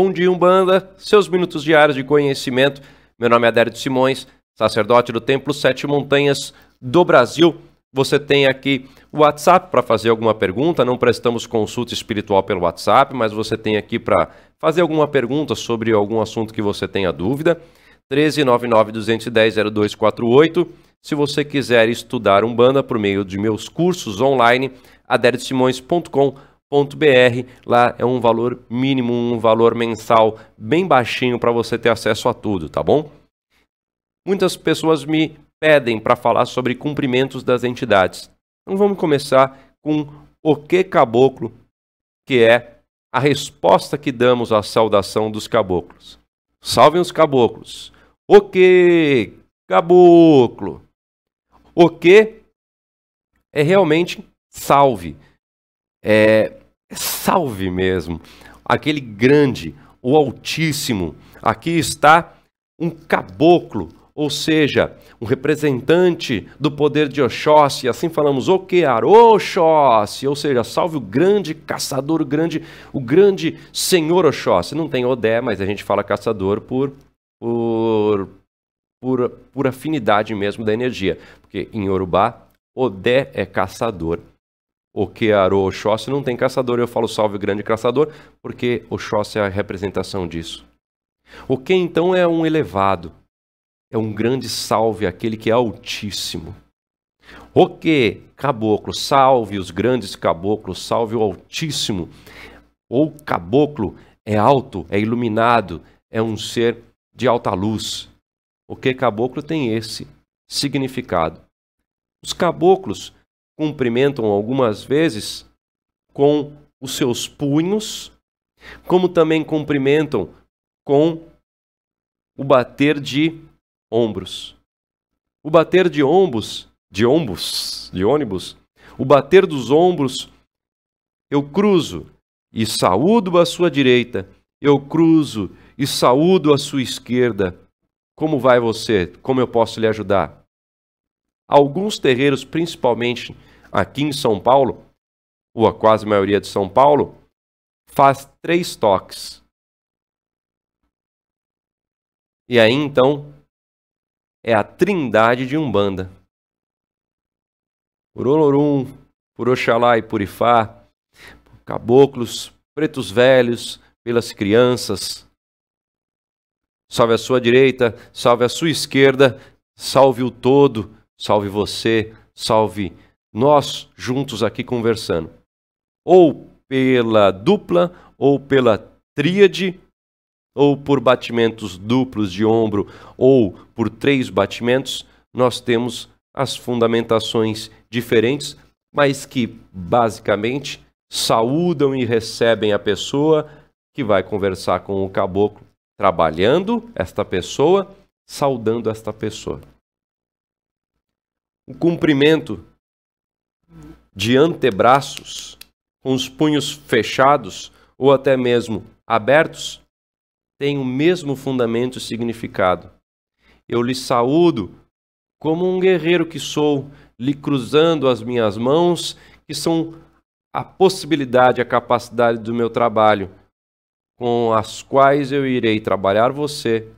Bom dia, Umbanda, seus minutos diários de conhecimento. Meu nome é Adérito Simões, sacerdote do Templo Sete Montanhas do Brasil. Você tem aqui o WhatsApp para fazer alguma pergunta. Não prestamos consulta espiritual pelo WhatsApp, mas você tem aqui para fazer alguma pergunta sobre algum assunto que você tenha dúvida. 1399-210-0248. Se você quiser estudar Umbanda por meio de meus cursos online, aderitsimões.com.br .br. Lá é um valor mínimo, um valor mensal bem baixinho para você ter acesso a tudo, tá bom? Muitas pessoas me pedem para falar sobre cumprimentos das entidades. Então vamos começar com o que caboclo, que é a resposta que damos à saudação dos caboclos. Salvem os caboclos. O que caboclo? O que é realmente salve. É, Salve mesmo, aquele grande, o Altíssimo. Aqui está um caboclo, ou seja, um representante do poder de Oxóssi, assim falamos, o que Oxóssi, ou seja, salve o grande caçador, o grande, o grande senhor Oxóssi. Não tem Odé, mas a gente fala caçador por, por, por, por afinidade mesmo da energia, porque em Yorubá, Odé é caçador o que Kearo Oxóssi não tem caçador. Eu falo salve grande caçador, porque Oxóssi é a representação disso. O que então é um elevado? É um grande salve aquele que é altíssimo. O que, caboclo, salve os grandes caboclos, salve o altíssimo. O caboclo é alto, é iluminado, é um ser de alta luz. O que caboclo tem esse significado. Os caboclos cumprimentam algumas vezes com os seus punhos, como também cumprimentam com o bater de ombros. O bater de ombros, de ombros, de ônibus, o bater dos ombros, eu cruzo e saúdo à sua direita, eu cruzo e saúdo à sua esquerda. Como vai você? Como eu posso lhe ajudar? alguns terreiros, principalmente aqui em São Paulo, ou a quase maioria de São Paulo, faz três toques. E aí então é a trindade de Umbanda. Por Olorum, por Oxalá e por Ifá, por caboclos, pretos velhos, pelas crianças. Salve a sua direita, salve a sua esquerda, salve o todo, salve você, salve nós juntos aqui conversando. Ou pela dupla, ou pela tríade, ou por batimentos duplos de ombro, ou por três batimentos, nós temos as fundamentações diferentes, mas que basicamente saúdam e recebem a pessoa que vai conversar com o caboclo, trabalhando esta pessoa, saudando esta pessoa um cumprimento de antebraços, com os punhos fechados ou até mesmo abertos, tem o mesmo fundamento e significado. Eu lhe saúdo como um guerreiro que sou, lhe cruzando as minhas mãos, que são a possibilidade, a capacidade do meu trabalho, com as quais eu irei trabalhar você,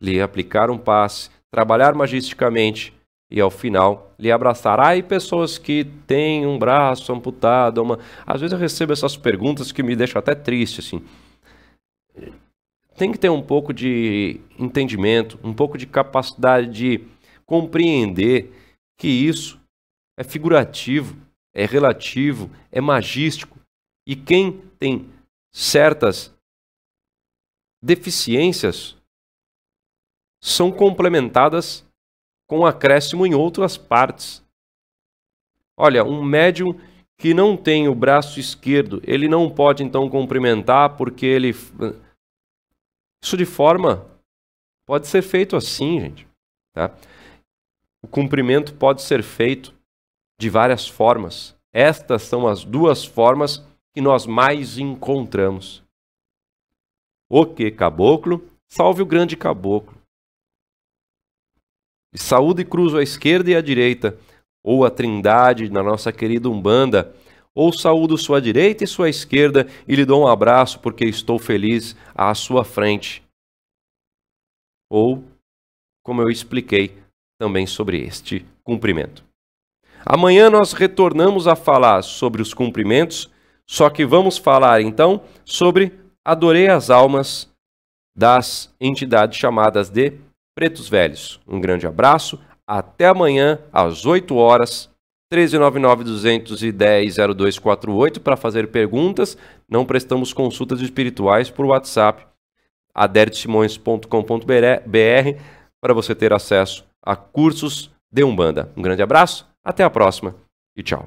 lhe aplicar um passe, trabalhar magisticamente, e ao final lhe abraçar. Ah, e pessoas que têm um braço amputado, uma... às vezes eu recebo essas perguntas que me deixam até triste, assim. Tem que ter um pouco de entendimento, um pouco de capacidade de compreender que isso é figurativo, é relativo, é magístico. E quem tem certas deficiências são complementadas com acréscimo em outras partes. Olha, um médium que não tem o braço esquerdo, ele não pode então cumprimentar porque ele. Isso de forma pode ser feito assim, gente. Tá? O cumprimento pode ser feito de várias formas. Estas são as duas formas que nós mais encontramos. O que caboclo, salve o grande caboclo saúde e cruzo à esquerda e à direita, ou a trindade na nossa querida Umbanda. Ou saúdo sua direita e sua esquerda e lhe dou um abraço porque estou feliz à sua frente. Ou, como eu expliquei também sobre este cumprimento. Amanhã nós retornamos a falar sobre os cumprimentos, só que vamos falar então sobre adorei as almas das entidades chamadas de Pretos Velhos. Um grande abraço, até amanhã às 8 horas. 1399-210-0248 para fazer perguntas. Não prestamos consultas espirituais por WhatsApp adertesimões.com.br para você ter acesso a cursos de Umbanda. Um grande abraço, até a próxima e tchau.